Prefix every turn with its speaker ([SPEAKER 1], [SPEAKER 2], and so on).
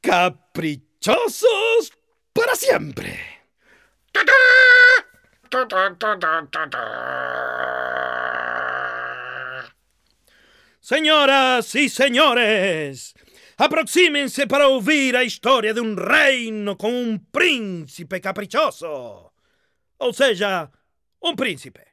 [SPEAKER 1] Caprichosos para siempre.
[SPEAKER 2] Señoras y señores, aproxímense para oír la historia
[SPEAKER 3] de un reino con un príncipe caprichoso. O sea, un príncipe.